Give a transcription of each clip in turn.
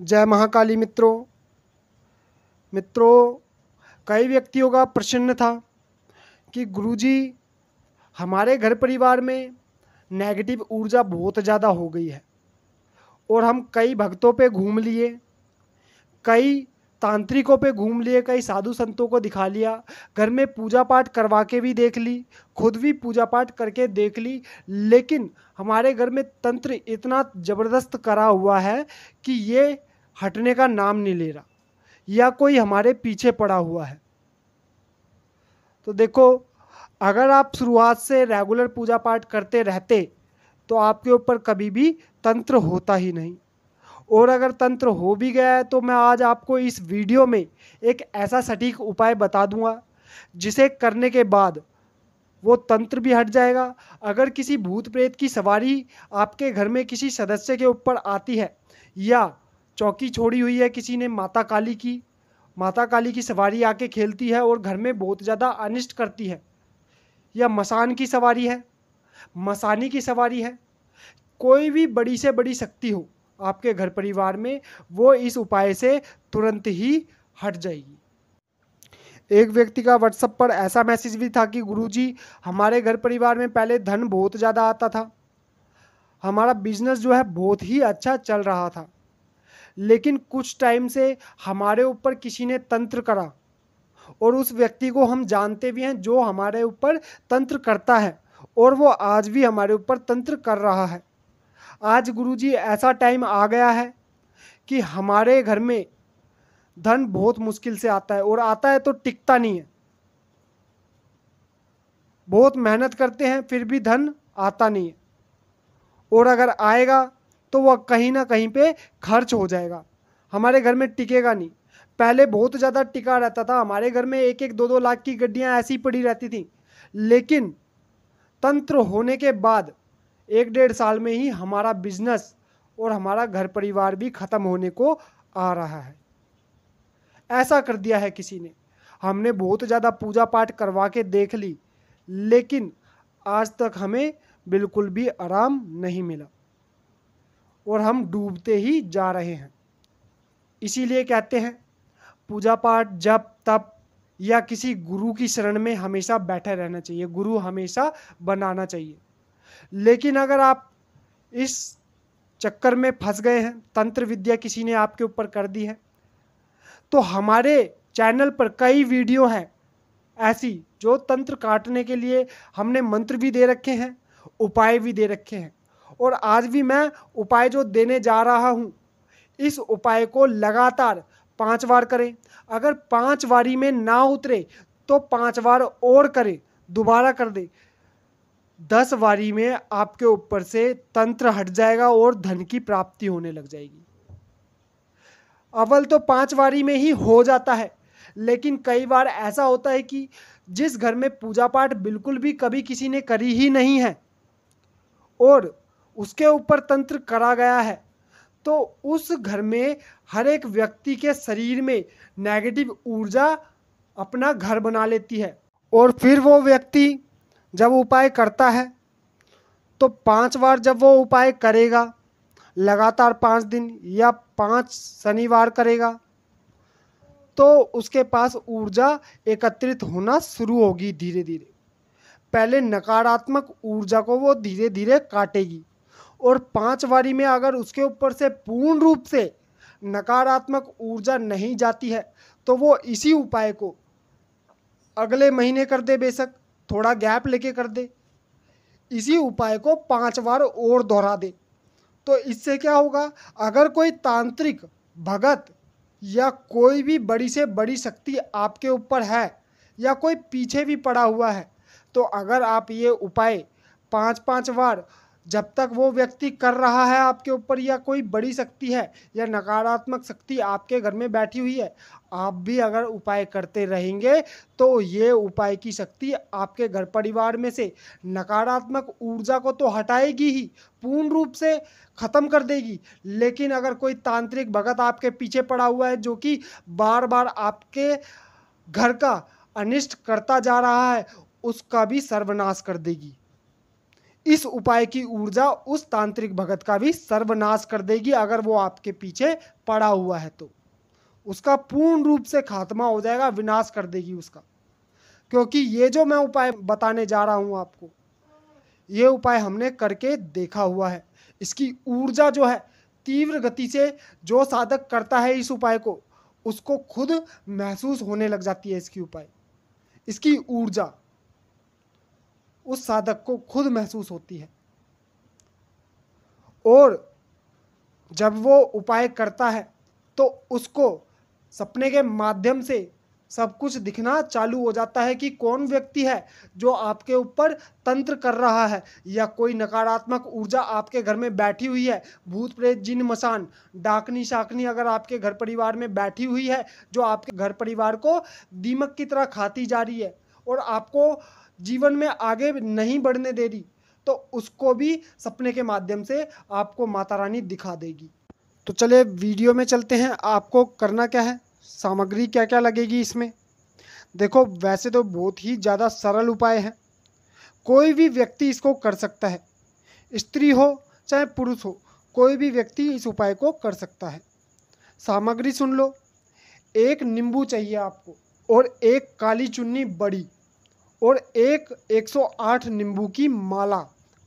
जय महाकाली मित्रों मित्रों कई व्यक्तियों का प्रश्न था कि गुरुजी हमारे घर परिवार में नेगेटिव ऊर्जा बहुत ज़्यादा हो गई है और हम कई भक्तों पे घूम लिए कई तांत्रिकों पे घूम लिए कई साधु संतों को दिखा लिया घर में पूजा पाठ करवा के भी देख ली खुद भी पूजा पाठ करके देख ली लेकिन हमारे घर में तंत्र इतना ज़बरदस्त करा हुआ है कि ये हटने का नाम नहीं ले रहा या कोई हमारे पीछे पड़ा हुआ है तो देखो अगर आप शुरुआत से रेगुलर पूजा पाठ करते रहते तो आपके ऊपर कभी भी तंत्र होता ही नहीं और अगर तंत्र हो भी गया है तो मैं आज आपको इस वीडियो में एक ऐसा सटीक उपाय बता दूंगा जिसे करने के बाद वो तंत्र भी हट जाएगा अगर किसी भूत प्रेत की सवारी आपके घर में किसी सदस्य के ऊपर आती है या चौकी छोड़ी हुई है किसी ने माता काली की माता काली की सवारी आके खेलती है और घर में बहुत ज़्यादा अनिष्ट करती है या मसान की सवारी है मसानी की सवारी है कोई भी बड़ी से बड़ी शक्ति हो आपके घर परिवार में वो इस उपाय से तुरंत ही हट जाएगी एक व्यक्ति का व्हाट्सएप पर ऐसा मैसेज भी था कि गुरुजी हमारे घर परिवार में पहले धन बहुत ज़्यादा आता था हमारा बिजनेस जो है बहुत ही अच्छा चल रहा था लेकिन कुछ टाइम से हमारे ऊपर किसी ने तंत्र करा और उस व्यक्ति को हम जानते भी हैं जो हमारे ऊपर तंत्र करता है और वो आज भी हमारे ऊपर तंत्र कर रहा है आज गुरुजी ऐसा टाइम आ गया है कि हमारे घर में धन बहुत मुश्किल से आता है और आता है तो टिकता नहीं है बहुत मेहनत करते हैं फिर भी धन आता नहीं है और अगर आएगा तो वह कहीं ना कहीं पे खर्च हो जाएगा हमारे घर में टिकेगा नहीं पहले बहुत ज़्यादा टिका रहता था हमारे घर में एक एक दो दो लाख की गड्डियाँ ऐसी पड़ी रहती थी लेकिन तंत्र होने के बाद एक डेढ़ साल में ही हमारा बिजनेस और हमारा घर परिवार भी ख़त्म होने को आ रहा है ऐसा कर दिया है किसी ने हमने बहुत ज़्यादा पूजा पाठ करवा के देख ली लेकिन आज तक हमें बिल्कुल भी आराम नहीं मिला और हम डूबते ही जा रहे हैं इसीलिए कहते हैं पूजा पाठ जप तप या किसी गुरु की शरण में हमेशा बैठे रहना चाहिए गुरु हमेशा बनाना चाहिए लेकिन अगर आप इस चक्कर में फंस गए हैं तंत्र विद्या किसी ने आपके ऊपर कर दी है तो हमारे चैनल पर कई वीडियो हैं ऐसी जो तंत्र काटने के लिए हमने मंत्र भी दे रखे हैं उपाय भी दे रखे हैं और आज भी मैं उपाय जो देने जा रहा हूँ इस उपाय को लगातार पाँच बार करें अगर पाँच बारी में ना उतरे तो पाँच बार और करें दोबारा कर दें दस बारी में आपके ऊपर से तंत्र हट जाएगा और धन की प्राप्ति होने लग जाएगी अव्वल तो पाँच बारी में ही हो जाता है लेकिन कई बार ऐसा होता है कि जिस घर में पूजा पाठ बिल्कुल भी कभी किसी ने करी ही नहीं है और उसके ऊपर तंत्र करा गया है तो उस घर में हर एक व्यक्ति के शरीर में नेगेटिव ऊर्जा अपना घर बना लेती है और फिर वो व्यक्ति जब उपाय करता है तो पांच बार जब वो उपाय करेगा लगातार पाँच दिन या पाँच शनिवार करेगा तो उसके पास ऊर्जा एकत्रित होना शुरू होगी धीरे धीरे पहले नकारात्मक ऊर्जा को वो धीरे धीरे काटेगी और पाँच वारी में अगर उसके ऊपर से पूर्ण रूप से नकारात्मक ऊर्जा नहीं जाती है तो वो इसी उपाय को अगले महीने कर दे बेशक थोड़ा गैप लेके कर दे इसी उपाय को पांच बार और दोहरा दे तो इससे क्या होगा अगर कोई तांत्रिक भगत या कोई भी बड़ी से बड़ी शक्ति आपके ऊपर है या कोई पीछे भी पड़ा हुआ है तो अगर आप ये उपाय पाँच पाँच बार जब तक वो व्यक्ति कर रहा है आपके ऊपर या कोई बड़ी शक्ति है या नकारात्मक शक्ति आपके घर में बैठी हुई है आप भी अगर उपाय करते रहेंगे तो ये उपाय की शक्ति आपके घर परिवार में से नकारात्मक ऊर्जा को तो हटाएगी ही पूर्ण रूप से ख़त्म कर देगी लेकिन अगर कोई तांत्रिक भगत आपके पीछे पड़ा हुआ है जो कि बार बार आपके घर का अनिष्ट करता जा रहा है उसका भी सर्वनाश कर देगी इस उपाय की ऊर्जा उस तांत्रिक भगत का भी सर्वनाश कर देगी अगर वो आपके पीछे पड़ा हुआ है तो उसका पूर्ण रूप से खात्मा हो जाएगा विनाश कर देगी उसका क्योंकि ये जो मैं उपाय बताने जा रहा हूँ आपको ये उपाय हमने करके देखा हुआ है इसकी ऊर्जा जो है तीव्र गति से जो साधक करता है इस उपाय को उसको खुद महसूस होने लग जाती है इसकी उपाय इसकी ऊर्जा उस साधक को खुद महसूस होती है और जब वो उपाय करता है तो उसको सपने के माध्यम से सब कुछ दिखना चालू हो जाता है कि कौन व्यक्ति है जो आपके ऊपर तंत्र कर रहा है या कोई नकारात्मक ऊर्जा आपके घर में बैठी हुई है भूत प्रेत जिन मसान डाकनी शाकनी अगर आपके घर परिवार में बैठी हुई है जो आपके घर परिवार को दीमक की तरह खाती जा रही है और आपको जीवन में आगे नहीं बढ़ने दे रही तो उसको भी सपने के माध्यम से आपको माता रानी दिखा देगी तो चले वीडियो में चलते हैं आपको करना क्या है सामग्री क्या क्या लगेगी इसमें देखो वैसे तो बहुत ही ज़्यादा सरल उपाय है कोई भी व्यक्ति इसको कर सकता है स्त्री हो चाहे पुरुष हो कोई भी व्यक्ति इस उपाय को कर सकता है सामग्री सुन लो एक नींबू चाहिए आपको और एक काली चुन्नी बड़ी और एक 108 नींबू की माला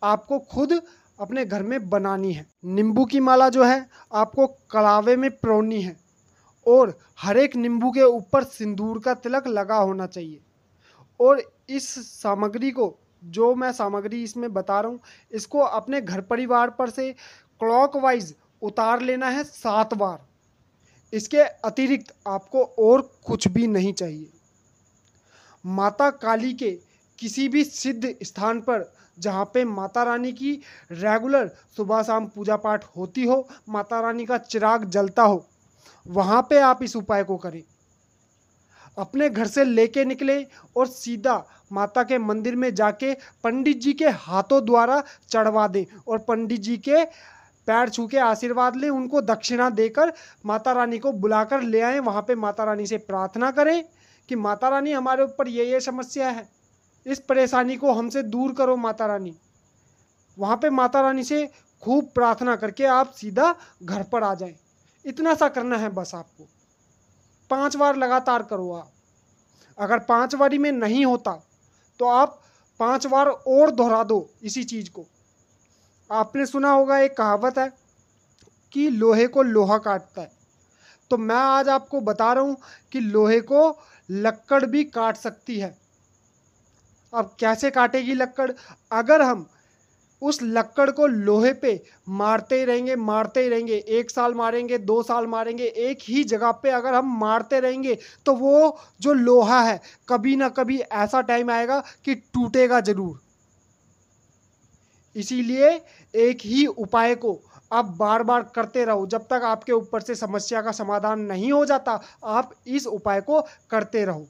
आपको खुद अपने घर में बनानी है नींबू की माला जो है आपको कड़ावे में प्रोनी है और हर एक नींबू के ऊपर सिंदूर का तिलक लगा होना चाहिए और इस सामग्री को जो मैं सामग्री इसमें बता रहा हूँ इसको अपने घर परिवार पर से क्लॉक वाइज उतार लेना है सात बार इसके अतिरिक्त आपको और कुछ भी नहीं चाहिए माता काली के किसी भी सिद्ध स्थान पर जहाँ पे माता रानी की रेगुलर सुबह शाम पूजा पाठ होती हो माता रानी का चिराग जलता हो वहाँ पे आप इस उपाय को करें अपने घर से लेके निकले और सीधा माता के मंदिर में जाके पंडित जी के हाथों द्वारा चढ़वा दें और पंडित जी के पैर छू के आशीर्वाद लें उनको दक्षिणा देकर माता रानी को बुलाकर ले आएँ वहाँ पे माता रानी से प्रार्थना करें कि माता रानी हमारे ऊपर ये ये समस्या है इस परेशानी को हमसे दूर करो माता रानी वहाँ पे माता रानी से खूब प्रार्थना करके आप सीधा घर पर आ जाएं इतना सा करना है बस आपको पांच बार लगातार करो आप अगर पांच बारी में नहीं होता तो आप पांच बार और दोहरा दो इसी चीज़ को आपने सुना होगा एक कहावत है कि लोहे को लोहा काटता है तो मैं आज आपको बता रहा हूँ कि लोहे को लक्कड़ भी काट सकती है अब कैसे काटेगी लक्कड़ अगर हम उस लक्कड़ को लोहे पे मारते ही रहेंगे मारते ही रहेंगे एक साल मारेंगे दो साल मारेंगे एक ही जगह पे अगर हम मारते रहेंगे तो वो जो लोहा है कभी ना कभी ऐसा टाइम आएगा कि टूटेगा ज़रूर इसीलिए एक ही उपाय को आप बार बार करते रहो जब तक आपके ऊपर से समस्या का समाधान नहीं हो जाता आप इस उपाय को करते रहो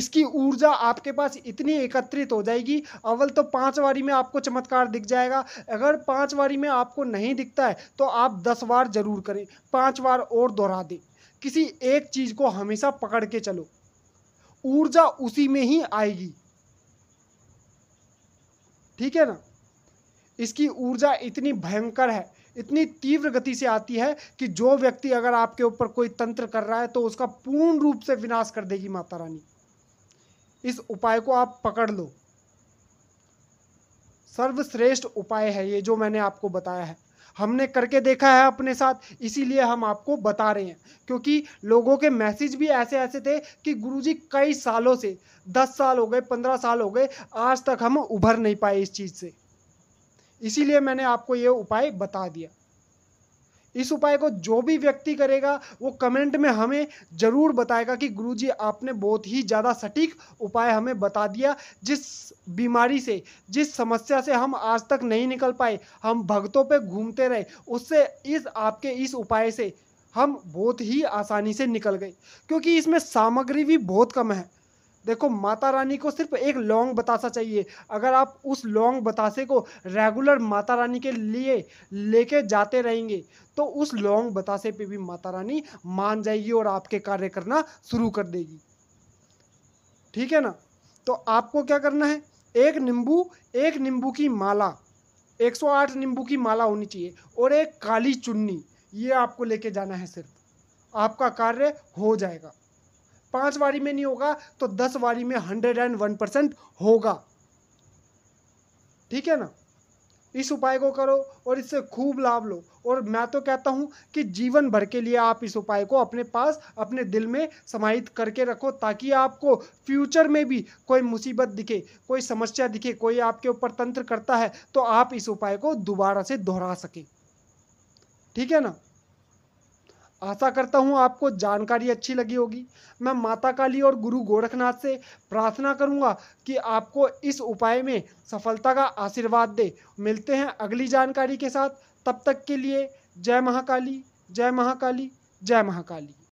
इसकी ऊर्जा आपके पास इतनी एकत्रित हो जाएगी अव्वल तो पाँच वारी में आपको चमत्कार दिख जाएगा अगर पाँच वारी में आपको नहीं दिखता है तो आप दस बार जरूर करें पाँच बार और दोहरा दें किसी एक चीज़ को हमेशा पकड़ के चलो ऊर्जा उसी में ही आएगी ठीक है ना इसकी ऊर्जा इतनी भयंकर है इतनी तीव्र गति से आती है कि जो व्यक्ति अगर आपके ऊपर कोई तंत्र कर रहा है तो उसका पूर्ण रूप से विनाश कर देगी माता रानी इस उपाय को आप पकड़ लो सर्वश्रेष्ठ उपाय है ये जो मैंने आपको बताया है हमने करके देखा है अपने साथ इसीलिए हम आपको बता रहे हैं क्योंकि लोगों के मैसेज भी ऐसे ऐसे थे कि गुरुजी कई सालों से दस साल हो गए पंद्रह साल हो गए आज तक हम उभर नहीं पाए इस चीज़ से इसीलिए मैंने आपको ये उपाय बता दिया इस उपाय को जो भी व्यक्ति करेगा वो कमेंट में हमें ज़रूर बताएगा कि गुरुजी आपने बहुत ही ज़्यादा सटीक उपाय हमें बता दिया जिस बीमारी से जिस समस्या से हम आज तक नहीं निकल पाए हम भक्तों पे घूमते रहे उससे इस आपके इस उपाय से हम बहुत ही आसानी से निकल गए क्योंकि इसमें सामग्री भी बहुत कम है देखो माता रानी को सिर्फ एक लॉन्ग बतासा चाहिए अगर आप उस लॉन्ग बतासे को रेगुलर माता रानी के लिए लेके जाते रहेंगे तो उस लॉन्ग बतासे पे भी माता रानी मान जाएगी और आपके कार्य करना शुरू कर देगी ठीक है ना तो आपको क्या करना है एक नींबू एक नींबू की माला 108 नींबू की माला होनी चाहिए और एक काली चुन्नी ये आपको लेके जाना है सिर्फ आपका कार्य हो जाएगा पाँच वारी में नहीं होगा तो दस वारी में हंड्रेड एंड वन परसेंट होगा ठीक है ना इस उपाय को करो और इससे खूब लाभ लो और मैं तो कहता हूँ कि जीवन भर के लिए आप इस उपाय को अपने पास अपने दिल में समाहित करके रखो ताकि आपको फ्यूचर में भी कोई मुसीबत दिखे कोई समस्या दिखे कोई आपके ऊपर तंत्र करता है तो आप इस उपाय को दोबारा से दोहरा सकें ठीक है ना आशा करता हूँ आपको जानकारी अच्छी लगी होगी मैं माता काली और गुरु गोरखनाथ से प्रार्थना करूँगा कि आपको इस उपाय में सफलता का आशीर्वाद दे मिलते हैं अगली जानकारी के साथ तब तक के लिए जय महाकाली जय महाकाली जय महाकाली